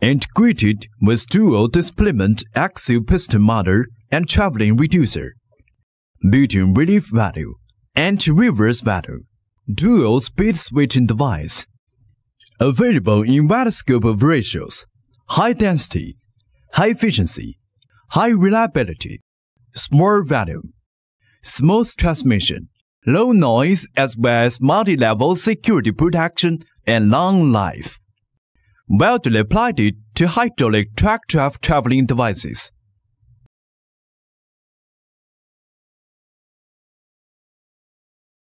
integrated with dual displacement axial piston motor and traveling reducer, built-in relief valve and reverse valve, dual speed switching device, available in wide scope of ratios, high density, high efficiency, high reliability, small volume, smooth transmission, low noise as well as multi-level security protection and long life well to apply it to hydraulic track-drive traveling devices.